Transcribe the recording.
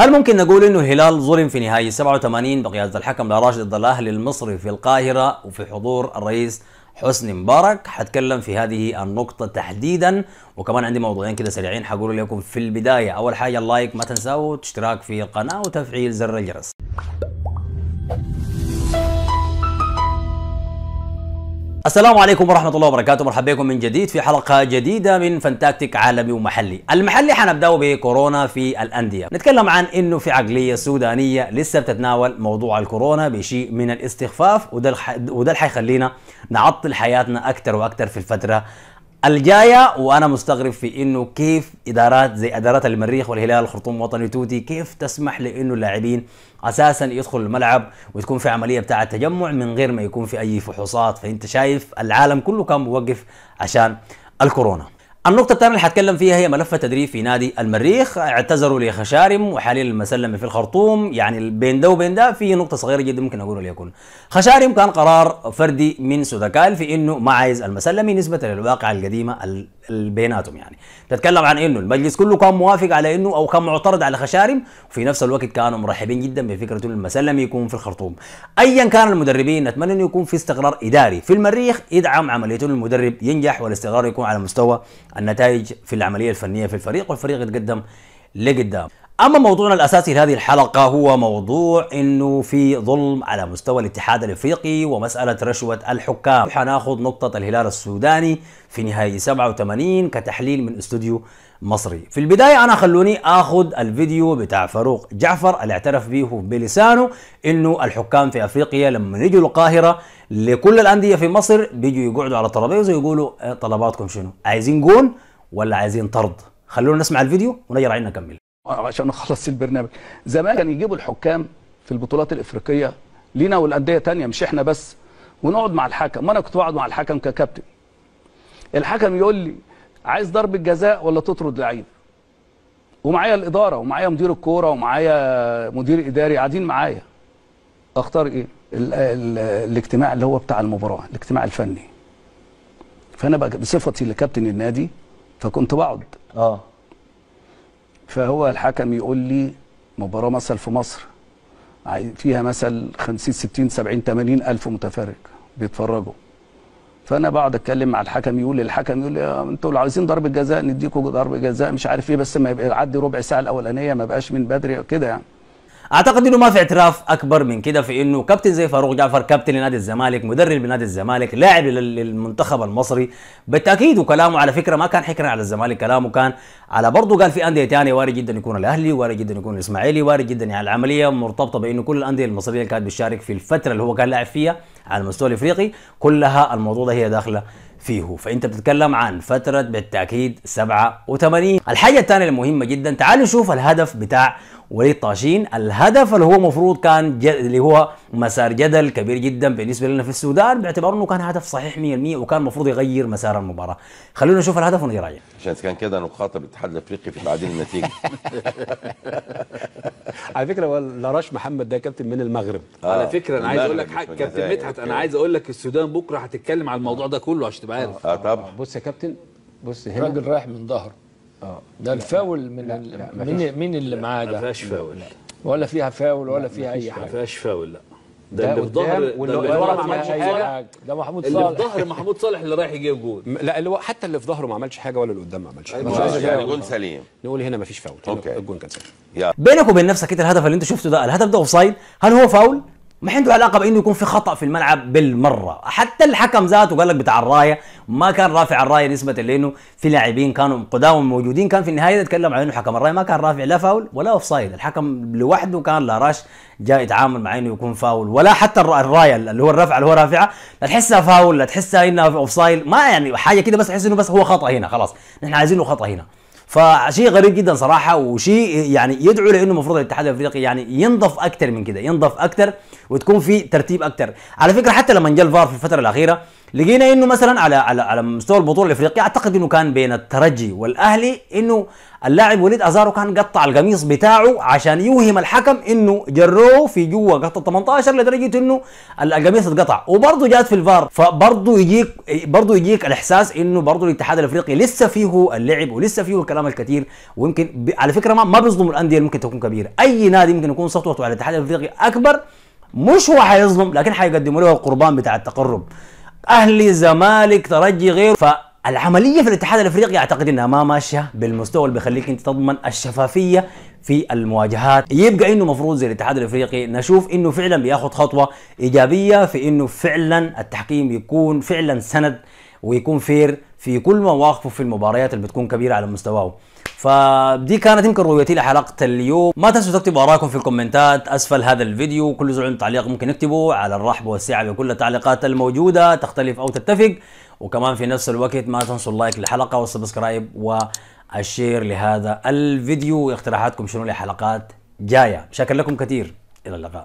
هل ممكن نقول انه الهلال ظلم في نهائي 87 بقياده الحكم لراشد ضد الاهلي المصري في القاهره وفي حضور الرئيس حسني مبارك حتكلم في هذه النقطه تحديدا وكمان عندي موضوعين كده سريعين حقول لكم في البدايه اول حاجه اللايك ما تنساوا اشتراك في القناه وتفعيل زر الجرس السلام عليكم ورحمة الله وبركاته مرحبا بكم من جديد في حلقة جديدة من فانتاكتيك عالمي ومحلي المحلي حنبدأ بكورونا في الأندية نتكلم عن أنه في عقلية سودانية لسه بتتناول موضوع الكورونا بشيء من الاستخفاف وده الح... وده اللي نعطل حياتنا أكثر وأكثر في الفترة الجايه وانا مستغرب في انه كيف ادارات زي ادارات المريخ والهلال الخرطوم الوطني توتي كيف تسمح لانه اللاعبين اساسا يدخل الملعب وتكون في عمليه بتاعه تجمع من غير ما يكون في اي فحوصات فانت شايف العالم كله كان موقف عشان الكورونا النقطة الثانية اللي هتكلم فيها هي ملف التدريب في نادي المريخ اعتذروا لخشارم وحاليا المسلمة في الخرطوم يعني بين ده وبين ده في نقطة صغيرة جدا ممكن أقولها ليكون خشارم كان قرار فردي من سوداكال في إنه ما عايز المسلمي نسبة للواقع القديمة بيناتهم يعني تتكلم عن انه المجلس كله كان موافق على انه او كان معترض على خشارم وفي نفس الوقت كانوا مرحبين جدا بفكره انه المسلم يكون في الخرطوم ايا كان المدربين نتمنى انه يكون في استقرار اداري في المريخ يدعم عمليه المدرب ينجح والاستقرار يكون على مستوى النتائج في العمليه الفنيه في الفريق والفريق يتقدم لقدام اما موضوعنا الاساسي لهذه الحلقه هو موضوع انه في ظلم على مستوى الاتحاد الافريقي ومساله رشوه الحكام حناخذ نقطه الهلال السوداني في نهائي 87 كتحليل من استوديو مصري في البداية أنا خلوني أخذ الفيديو بتاع فاروق جعفر اللي اعترف به بلسانه إنه الحكام في أفريقيا لما يجوا القاهرة لكل الأندية في مصر بيجوا يقعدوا على الترابيزة ويقولوا إيه طلباتكم شنو عايزين جون ولا عايزين طرد خلونا نسمع الفيديو ونجي رأينا نكمل آه، عشان نخلص البرنامج زمان كان يجيبوا الحكام في البطولات الافريقيه لينا والانديه تانية مش احنا بس ونقعد مع الحكم وانا كنت بقعد مع الحكم ككابتن الحكم يقول لي عايز ضربه جزاء ولا تطرد لعيب ومعايا الاداره ومعايا مدير الكوره ومعايا مدير اداري قاعدين معايا اختار ايه الـ الـ الاجتماع اللي هو بتاع المباراه الاجتماع الفني فانا بقى بصفتي لكابتن النادي فكنت بقعد اه فهو الحكم يقول لي مباراه مثل في مصر فيها مثل 50 60 70 80 الف متفرج بيتفرجوا فانا بقعد اتكلم مع الحكم يقول لي الحكم يقول لي آه، انتوا لو عايزين ضربه جزاء نديكم ضربه جزاء مش عارف ايه بس ما يبقى يعدي ربع ساعه الاولانيه ما بقاش من بدري كده يعني اعتقد انه ما في اعتراف اكبر من كده في انه كابتن زي فاروق جعفر كابتن لنادي الزمالك مدرب لنادي الزمالك لاعب للمنتخب المصري بالتاكيد وكلامه على فكره ما كان حكرا على الزمالك كلامه كان على برضه قال في انديه ثانيه وارد جدا يكون الاهلي وارد جدا يكون الاسماعيلي وارد جدا يعني العمليه مرتبطه بانه كل الانديه المصريه اللي كانت بتشارك في الفتره اللي هو كان لاعب فيها على المستوى الافريقي كلها الموضوع ده هي داخله فيه فانت بتتكلم عن فتره بالتاكيد 87 الحاجه الثانيه المهمه جدا تعالوا نشوف الهدف بتاع وليد طاشين الهدف اللي هو المفروض كان جد... اللي هو مسار جدل كبير جدا بالنسبه لنا في السودان باعتبار انه كان هدف صحيح 100% وكان المفروض يغير مسار المباراه خلونا نشوف الهدف ونراجع عشان كان كده نخاطب الاتحاد الافريقي في بعدين النتيجه على فكره هو لراش محمد ده كابتن من المغرب آه. على فكره انا عايز اقول لك حاجه كابتن مدحت انا عايز اقول لك السودان بكره هتتكلم على الموضوع ده كله عشان تبقى عارف اه طبعا آه، بص يا كابتن بص هنا الراجل رايح من ظهره اه ده الفاول من لا لا مين مين اللي معاه ده ما فيهاش فاول ولا فيها فاول ولا فيها اي حاجه ما فيهاش فاول لا ده, اللي في ظهر واللي ورا ما عملش حاجه ده محمود صالح اللي في ظهر محمود صالح اللي رايح يجيب جول لا اللي هو حتى اللي في ظهره ما عملش حاجه ولا اللي قدام ما عملش حاجه أيوة. يعني جول سليم نقول هنا ما فيش فاول الجول كان سليم بينك وبين نفسك كده الهدف اللي انت شفته ده الهدف ده اوف سايد هل هو فاول ما عنده علاقه بانه يكون في خطا في الملعب بالمره حتى الحكم ذاته قال لك بتاع الرايه ما كان رافع الرايه نسبه لانه في لاعبين كانوا قدام موجودين كان في النهايه يتكلم عن انه حكم الرايه ما كان رافع لا فاول ولا اوف سايد الحكم لوحده كان لا راش جاء يتعامل مع انه يكون فاول ولا حتى الرايه اللي هو الرفع اللي هو رافعها لا تحسها فاول لا تحسها انها اوف سايد ما يعني حاجه كده بس تحس انه بس هو خطا هنا خلاص نحن عايزينه خطا هنا فشيء غريب جدا صراحه وشيء يعني يدعو لانه المفروض الاتحاد الافريقي يعني ينضف اكثر من كده ينضف اكثر وتكون في ترتيب اكثر على فكره حتى لما جاء الفار في الفتره الاخيره لقينا انه مثلا على على على مستوى البطوله الافريقيه اعتقد انه كان بين الترجي والاهلي انه اللاعب وليد ازارو كان قطع القميص بتاعه عشان يوهم الحكم انه جروه في جوه قطع 18 لدرجه انه القميص اتقطع وبرضه جات في الفار فبرضه يجيك برضه يجيك الاحساس انه برضه الاتحاد الافريقي لسه فيه اللعب ولسه فيه الكلام الكثير ويمكن ب... على فكره ما ما بيظلموا الانديه اللي ممكن تكون كبيره اي نادي ممكن يكون سطوته على الاتحاد الافريقي اكبر مش هو حيظلم لكن حيقدموا له القربان بتاع التقرب اهلي زمالك ترجي غيره فالعمليه في الاتحاد الافريقي اعتقد انها ما ماشيه بالمستوى اللي بيخليك انت تضمن الشفافيه في المواجهات يبقى انه مفروض زي الاتحاد الافريقي نشوف انه فعلا بياخذ خطوه ايجابيه في انه فعلا التحكيم يكون فعلا سند ويكون فير في كل مواقفه في المباريات اللي بتكون كبيره على مستواه فدي كانت يمكن رؤيتي لحلقه اليوم ما تنسوا تكتبوا ارائكم في الكومنتات اسفل هذا الفيديو كل عنده تعليق ممكن يكتبه على الرحب والسعه بكل التعليقات الموجوده تختلف او تتفق وكمان في نفس الوقت ما تنسوا اللايك للحلقه والسبسكرايب والشير لهذا الفيديو واقتراحاتكم شنو لحلقات جايه شكرا لكم كثير الى اللقاء